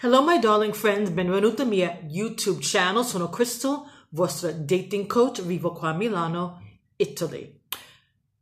Hello my darling friends, benvenuti al mio YouTube channel, sono Crystal, vostra dating coach, vivo qua a Milano, Italy.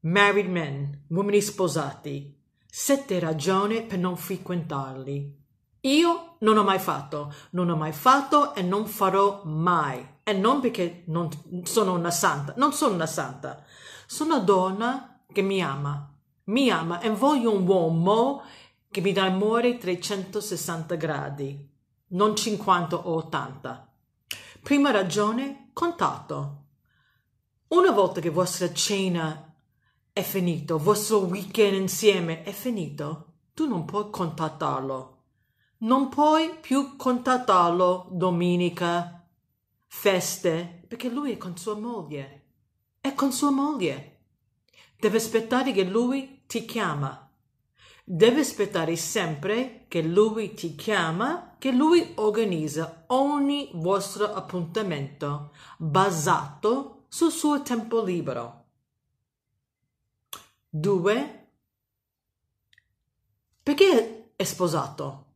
Married men, uomini sposati, sette ragioni per non frequentarli. Io non ho mai fatto, non ho mai fatto e non farò mai. E non perché non sono una santa, non sono una santa. Sono una donna che mi ama, mi ama e voglio un uomo che che mi dà amore 360 gradi, non 50 o 80. Prima ragione, contatto. Una volta che vostra cena è finita, vostro weekend insieme è finito, tu non puoi contattarlo. Non puoi più contattarlo domenica, feste, perché lui è con sua moglie. È con sua moglie. Deve aspettare che lui ti chiama Devi aspettare sempre che lui ti chiama, che lui organizza ogni vostro appuntamento basato sul suo tempo libero. 2. Perché è sposato?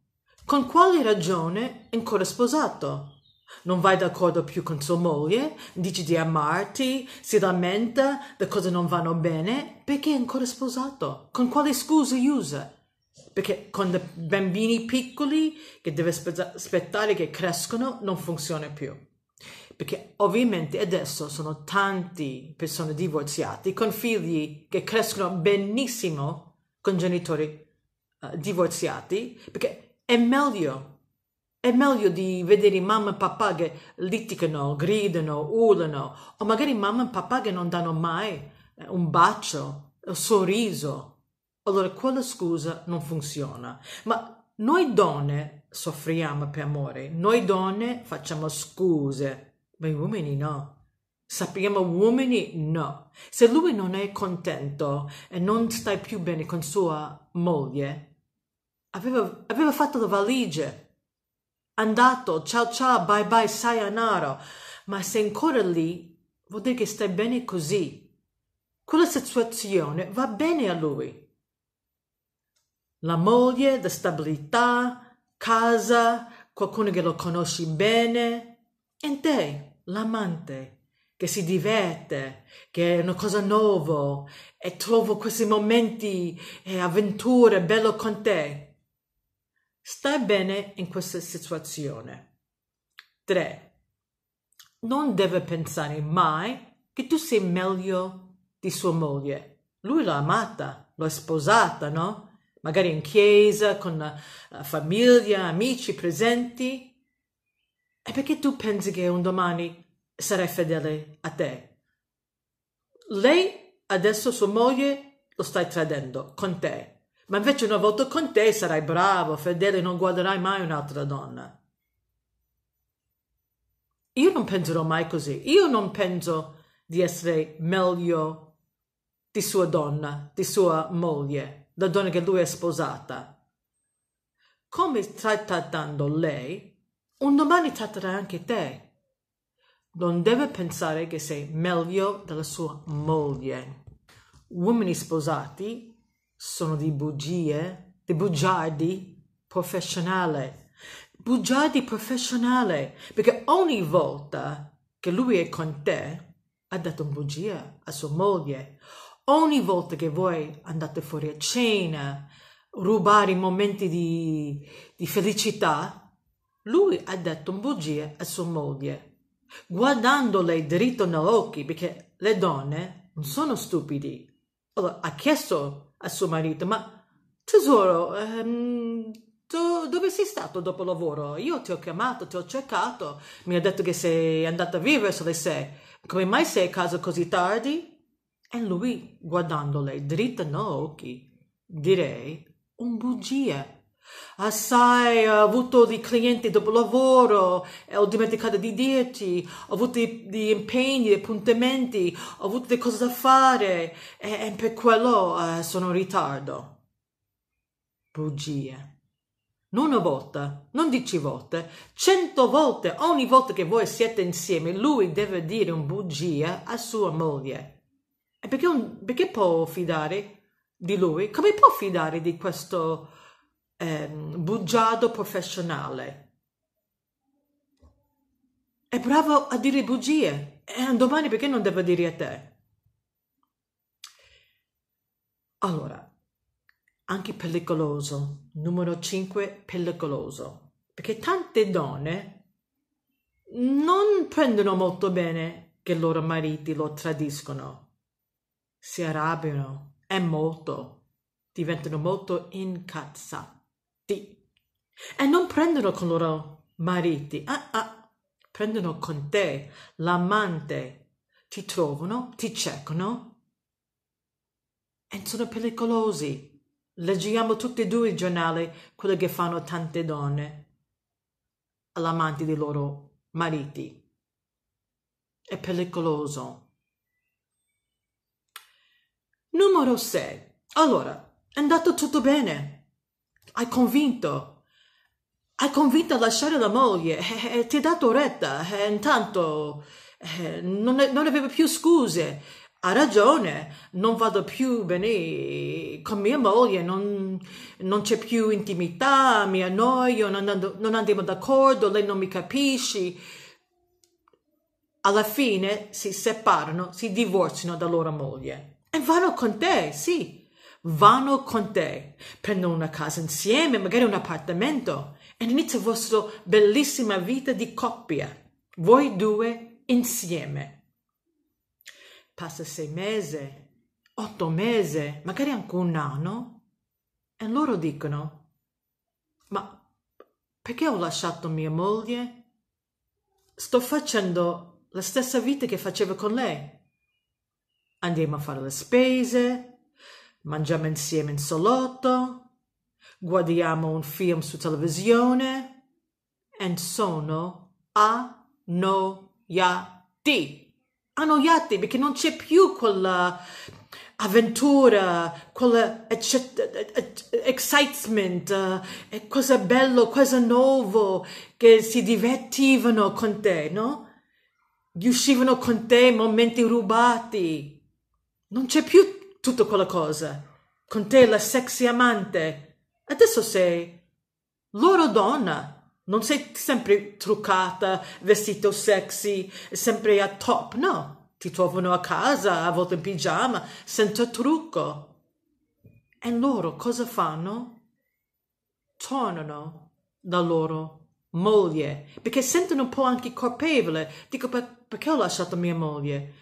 Con quale ragione è ancora sposato? non vai d'accordo più con sua moglie, dici di amarti, si lamenta, le cose non vanno bene, perché è ancora sposato? Con quale scusa usa? Perché con bambini piccoli che deve aspettare che crescono non funziona più. Perché ovviamente adesso sono tante persone divorziate con figli che crescono benissimo con genitori uh, divorziati, perché è meglio è meglio di vedere mamma e papà che litigano, gridano, urlano, o magari mamma e papà che non danno mai eh, un bacio, un sorriso. Allora quella scusa non funziona. Ma noi donne soffriamo per amore, noi donne facciamo scuse, ma gli uomini no. Sappiamo uomini no. Se lui non è contento e non stai più bene con sua moglie, aveva, aveva fatto le valigie andato, ciao ciao, bye bye, sayonara. Ma se ancora lì, vuol dire che stai bene così. Quella situazione va bene a lui. La moglie, la stabilità, casa, qualcuno che lo conosci bene. E te, l'amante, che si diverte, che è una cosa nuova e trovo questi momenti e eh, avventure bello con te. Stai bene in questa situazione. 3. Non deve pensare mai che tu sei meglio di sua moglie. Lui l'ha amata, l'ha sposata, no? Magari in chiesa, con la eh, famiglia, amici presenti. E perché tu pensi che un domani sarai fedele a te? Lei, adesso sua moglie, lo stai tradendo con te ma invece una volta con te sarai bravo, fedele, non guarderai mai un'altra donna. Io non penserò mai così. Io non penso di essere meglio di sua donna, di sua moglie, la donna che lui è sposata. Come stai trattando lei, un domani tratterà anche te. Non deve pensare che sei meglio della sua moglie. Uomini sposati sono di bugie, di bugiardi professionale. Bugiardi professionale, perché ogni volta che lui è con te, ha detto una bugia a sua moglie. Ogni volta che voi andate fuori a cena, rubare i momenti di, di felicità, lui ha detto una bugia a sua moglie guardandole dritto negli occhi, perché le donne non sono stupidi. Allora, ha chiesto al suo marito, ma tesoro, ehm, tu dove sei stato dopo lavoro? Io ti ho chiamato, ti ho cercato, mi ha detto che sei andata via verso le sei. Come mai sei a casa così tardi? E lui, guardandole dritta negli occhi, direi, un bugia Assai ho avuto di clienti dopo lavoro, eh, ho dimenticato di dirti, ho avuto di impegni, appuntamenti, ho avuto di cose da fare e, e per quello eh, sono in ritardo. Bugie. Non una volta, non dieci volte, cento volte, ogni volta che voi siete insieme, lui deve dire una bugia a sua moglie. E perché, un, perché può fidare di lui? Come può fidare di questo? ehm, bugiardo professionale. È bravo a dire bugie. E eh, domani perché non devo dire a te? Allora, anche pericoloso. Numero 5, pericoloso. Perché tante donne non prendono molto bene che i loro mariti lo tradiscono. Si arrabbiano, è molto, diventano molto incazzate. E non prendono con loro mariti, ah, ah, prendono con te l'amante, ti trovano, ti cercano e sono pericolosi. Leggiamo tutti e due i giornali quello che fanno tante donne all'amante dei loro mariti. È pericoloso. Numero 6. Allora, è andato tutto bene hai convinto, hai convinto a lasciare la moglie, eh, eh, ti ha dato retta, eh, intanto eh, non, non aveva più scuse, ha ragione, non vado più bene con mia moglie, non, non c'è più intimità, mi annoio, non, non andiamo d'accordo, lei non mi capisce. Alla fine si separano, si divorziano da loro moglie e vanno con te, sì, vanno con te, prendono una casa insieme, magari un appartamento, e inizia la vostra bellissima vita di coppia, voi due insieme. Passa sei mesi, otto mesi, magari anche un anno, e loro dicono, ma perché ho lasciato mia moglie? Sto facendo la stessa vita che facevo con lei. Andiamo a fare le spese, mangiamo insieme in salotto, guardiamo un film su televisione e sono annoiati. Annoiati perché non c'è più quella avventura, quella excitement, eh, cosa bello, cosa nuovo, che si divertivano con te, no? Uscivano con te momenti rubati. Non c'è più tutta quella cosa. Con te la sexy amante. Adesso sei loro donna. Non sei sempre truccata, vestito sexy, sempre a top, no. Ti trovano a casa, a volte in pigiama, senza trucco. E loro cosa fanno? Tornano da loro moglie, perché sentono un po' anche colpevole. Dico, perché ho lasciato mia moglie?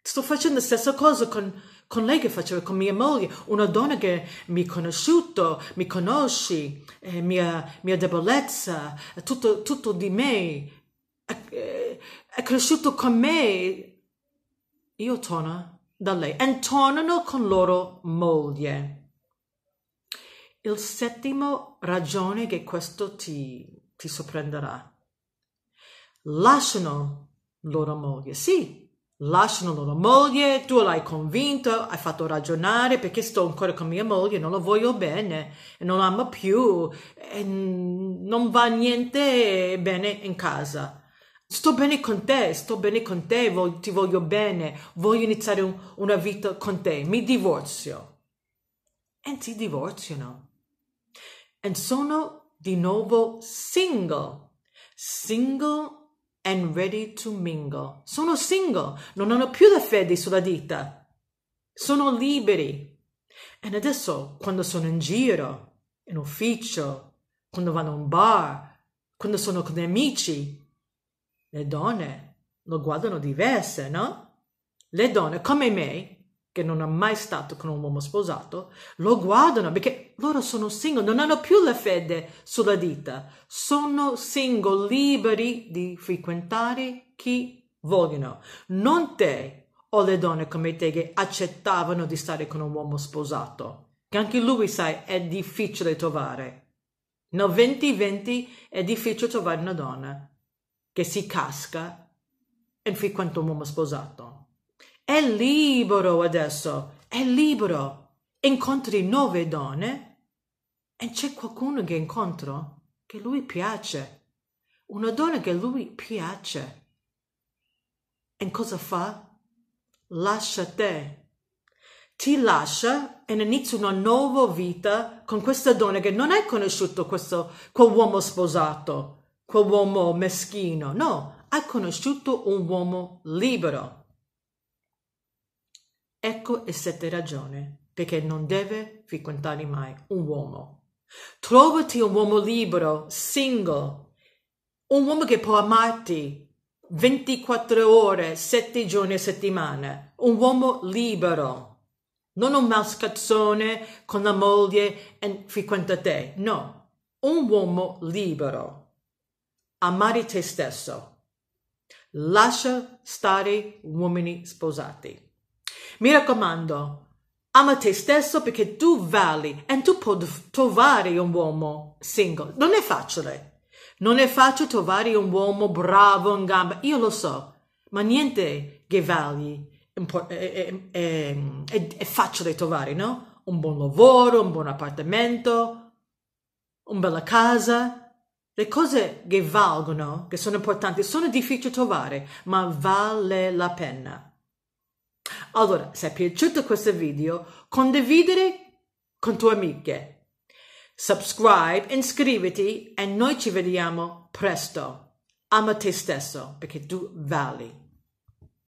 Sto facendo la stessa cosa con con lei che facevo, con mia moglie, una donna che mi ha conosciuto, mi conosci, eh, mia, mia, debolezza, tutto, tutto di me, è, cresciuto con me. Io torno da lei e tornano con loro moglie. Il settimo ragione che questo ti, ti sorprenderà. Lasciano loro moglie, sì, lasciano loro moglie, tu l'hai convinto, hai fatto ragionare perché sto ancora con mia moglie, non lo voglio bene, non amo più, e non va niente bene in casa. Sto bene con te, sto bene con te, ti voglio bene, voglio iniziare un, una vita con te, mi divorzio. E si divorziano. E sono di nuovo single. Single and ready to mingle. Sono single, non hanno più la fede sulla dita. Sono liberi. E adesso, quando sono in giro, in ufficio, quando vanno a un bar, quando sono con gli amici, le donne lo guardano diverse, no? Le donne, come me, che non è mai stato con un uomo sposato, lo guardano perché loro sono singoli, non hanno più la fede sulla vita, sono singoli, liberi di frequentare chi vogliono. Non te o le donne come te che accettavano di stare con un uomo sposato, che anche lui, sai, è difficile trovare. No, Nel 2020 è difficile trovare una donna che si casca e frequenta un uomo sposato. È libero adesso, è libero incontri nuove donne e c'è qualcuno che incontro che lui piace, una donna che lui piace. E cosa fa? Lascia te. Ti lascia e inizia una nuova vita con questa donna che non hai conosciuto questo, uomo sposato, quell'uomo meschino. No, hai conosciuto un uomo libero. Ecco le sette ragioni perché non deve frequentare mai un uomo. Trovati un uomo libero, single, un uomo che può amarti 24 ore, 7 giorni a settimana, un uomo libero. Non un mascazzone con la moglie e frequenta te, no. Un uomo libero. Amare te stesso. Lascia stare uomini sposati. Mi raccomando, ama te stesso perché tu vali e tu puoi trovare un uomo single. Non è facile. Non è facile trovare un uomo bravo in gamba. Io lo so, ma niente che vali. È, è, è, è facile trovare, no? Un buon lavoro, un buon appartamento, una bella casa. Le cose che valgono, che sono importanti, sono difficili da trovare, ma vale la pena. Allora, se è piaciuto questo video, condividere con tue amiche. Subscribe, iscriviti e noi ci vediamo presto. Ama te stesso perché tu vali.